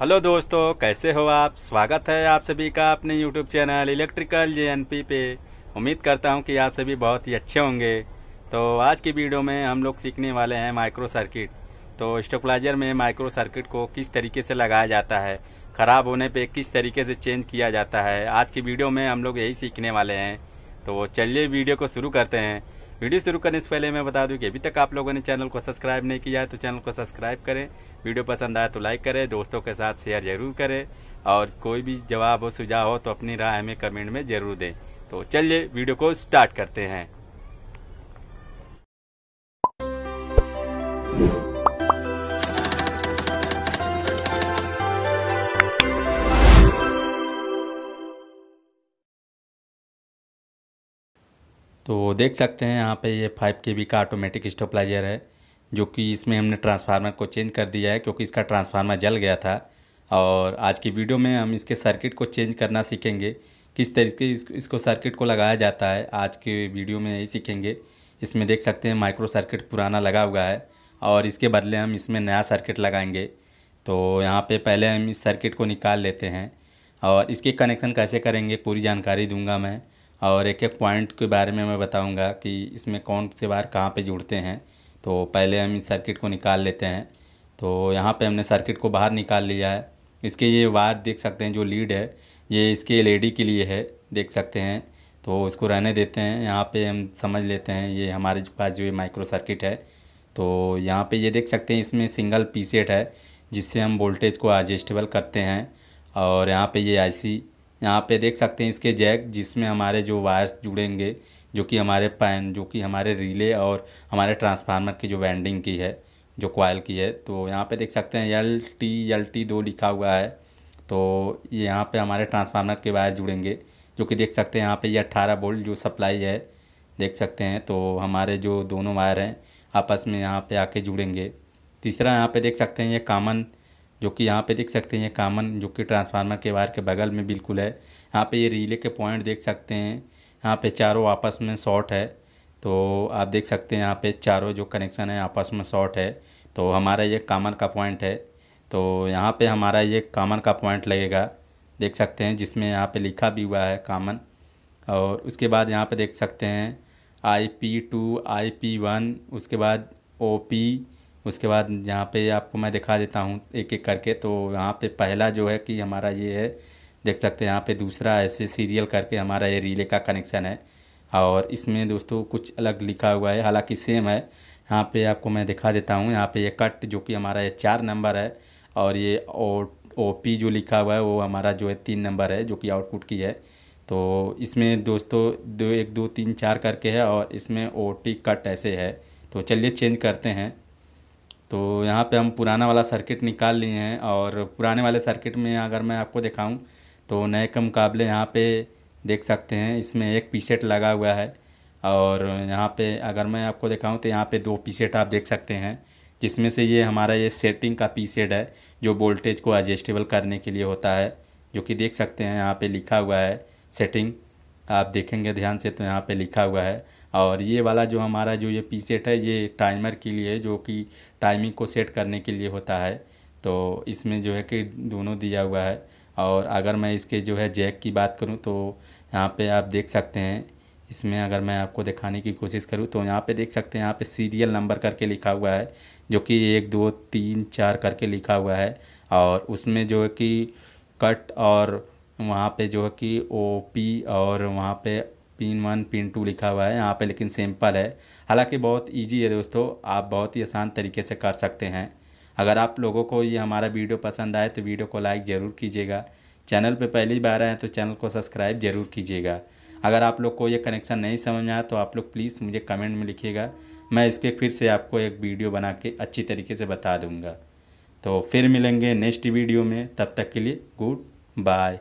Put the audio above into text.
hello दोस्तों कैसे हो आप स्वागत है आप सभी का अपने यूट्यूब चैनल इलेक्ट्रिकल जे पे उम्मीद करता हूं कि आप सभी बहुत ही अच्छे होंगे तो आज की वीडियो में हम लोग सीखने वाले हैं माइक्रो सर्किट तो स्टेपलाइजर में माइक्रो सर्किट को किस तरीके से लगाया जाता है ख़राब होने पे किस तरीके से चेंज किया जाता है आज की वीडियो में हम लोग यही सीखने वाले हैं तो चलिए वीडियो को शुरू करते हैं वीडियो शुरू करने से पहले मैं बता दूं कि अभी तक आप लोगों ने चैनल को सब्सक्राइब नहीं किया है तो चैनल को सब्सक्राइब करें वीडियो पसंद आए तो लाइक करें दोस्तों के साथ शेयर जरूर करें और कोई भी जवाब हो सुझाव हो तो अपनी राय हमें कमेंट में जरूर दें तो चलिए वीडियो को स्टार्ट करते हैं तो देख सकते हैं यहाँ पे ये फाइव के का ऑटोमेटिक स्टोपलाइजर है जो कि इसमें हमने ट्रांसफार्मर को चेंज कर दिया है क्योंकि इसका ट्रांसफार्मर जल गया था और आज की वीडियो में हम इसके सर्किट को चेंज करना सीखेंगे किस तरीके इसको सर्किट को लगाया जाता है आज के वीडियो में यही सीखेंगे इसमें देख सकते हैं माइक्रो सर्किट पुराना लगा हुआ है और इसके बदले हम इसमें नया सर्किट लगाएंगे तो यहाँ पे पहले हम इस सर्किट को निकाल लेते हैं और इसके कनेक्शन कैसे करेंगे पूरी जानकारी दूंगा मैं और एक एक पॉइंट के बारे में मैं बताऊंगा कि इसमें कौन से वायर कहाँ पे जुड़ते हैं तो पहले हम इस सर्किट को निकाल लेते हैं तो यहाँ पे हमने सर्किट को बाहर निकाल लिया है इसके ये वायर देख सकते हैं जो लीड है ये इसके एल के लिए है देख सकते हैं तो इसको रहने देते हैं यहाँ पर हम समझ लेते हैं ये हमारे पास जो माइक्रो सर्किट है तो यहाँ पर ये देख सकते हैं इसमें सिंगल पी है जिससे हम वोल्टेज को एडजस्टेबल करते हैं और यहाँ पे ये आईसी यहाँ पे देख सकते हैं इसके जैक जिसमें हमारे जो वायर्स जुड़ेंगे जो कि हमारे पैन जो कि हमारे रिले और हमारे ट्रांसफार्मर की जो वेंडिंग की है जो कॉयल की है तो यहाँ पे देख सकते हैं एल टी एल टी दो लिखा हुआ है तो ये यहाँ पे हमारे ट्रांसफार्मर के वायर जुड़ेंगे जो कि देख सकते हैं यहाँ पे ये अट्ठारह बोल्ट जो सप्लाई है देख सकते हैं तो हमारे जो दोनों वायर हैं आपस में यहाँ पे आके जुड़ेंगे तीसरा यहाँ पे देख सकते हैं ये कामन जो कि यहाँ पे देख सकते हैं ये कामन जो कि ट्रांसफार्मर के वायर के बगल में बिल्कुल है यहाँ पे ये रिले के पॉइंट देख सकते हैं यहाँ पे चारों आपस में शॉर्ट है तो आप देख सकते हैं यहाँ पे चारों जो कनेक्शन है आपस में शॉर्ट है तो हमारा ये कामन का पॉइंट है तो यहाँ पर हमारा ये कामन का पॉइंट लगेगा देख सकते हैं जिसमें यहाँ पर लिखा भी हुआ है कामन और उसके बाद यहाँ पर देख सकते हैं I P two I P one उसके बाद ओ पी उसके बाद यहाँ पे आपको मैं दिखा देता हूँ एक एक करके तो यहाँ पे पहला जो है कि हमारा ये है देख सकते हैं यहाँ पे दूसरा ऐसे सीरियल करके हमारा ये रिले का कनेक्शन है और इसमें दोस्तों कुछ अलग लिखा हुआ है हालांकि सेम है यहाँ पे आपको मैं दिखा देता हूँ यहाँ पे ये कट जो कि हमारा ये चार नंबर है और ये ओ ओ पी जो लिखा हुआ है वो हमारा जो है तीन नंबर है जो कि आउटपुट की है तो इसमें दोस्तों दो एक दो तीन चार करके है और इसमें ओ टी कट ऐसे है तो चलिए चेंज करते हैं तो यहाँ पे हम पुराना वाला सर्किट निकाल लिए हैं और पुराने वाले सर्किट में अगर मैं आपको दिखाऊं तो नए के मुकाबले यहाँ पे देख सकते हैं इसमें एक पीसेट लगा हुआ है और यहाँ पे अगर मैं आपको दिखाऊं तो यहाँ पे दो पीसेट आप देख सकते हैं जिसमें से ये हमारा ये सेटिंग का पीसेट है जो वोल्टेज को एडजस्टेबल करने के लिए होता है जो कि देख सकते हैं यहाँ पर लिखा हुआ है सेटिंग आप देखेंगे ध्यान से तो यहाँ पे लिखा हुआ है और ये वाला जो हमारा जो ये पी सेट है ये टाइमर के लिए जो कि टाइमिंग को सेट करने के लिए होता है तो इसमें जो है कि दोनों दिया हुआ है और अगर मैं इसके जो है जैक की बात करूँ तो यहाँ पर आप देख सकते हैं इसमें अगर मैं आपको दिखाने की कोशिश करूँ तो यहाँ पे देख सकते हैं यहाँ पे सीरियल नंबर करके लिखा हुआ है जो कि एक दो तीन चार करके लिखा हुआ है और उसमें जो है कि कट और वहाँ पे जो है कि ओ पी और वहाँ पे पिन वन पिन टू लिखा हुआ है यहाँ पे लेकिन सिंपल है हालांकि बहुत इजी है दोस्तों आप बहुत ही आसान तरीके से कर सकते हैं अगर आप लोगों को ये हमारा वीडियो पसंद आए तो वीडियो को लाइक ज़रूर कीजिएगा चैनल पे पहली बार आए तो चैनल को सब्सक्राइब ज़रूर कीजिएगा अगर आप लोग को ये कनेक्शन नहीं समझ में आया तो आप लोग प्लीज़ मुझे कमेंट में लिखिएगा मैं इस पर फिर से आपको एक वीडियो बना के अच्छी तरीके से बता दूँगा तो फिर मिलेंगे नेक्स्ट वीडियो में तब तक के लिए गुड बाय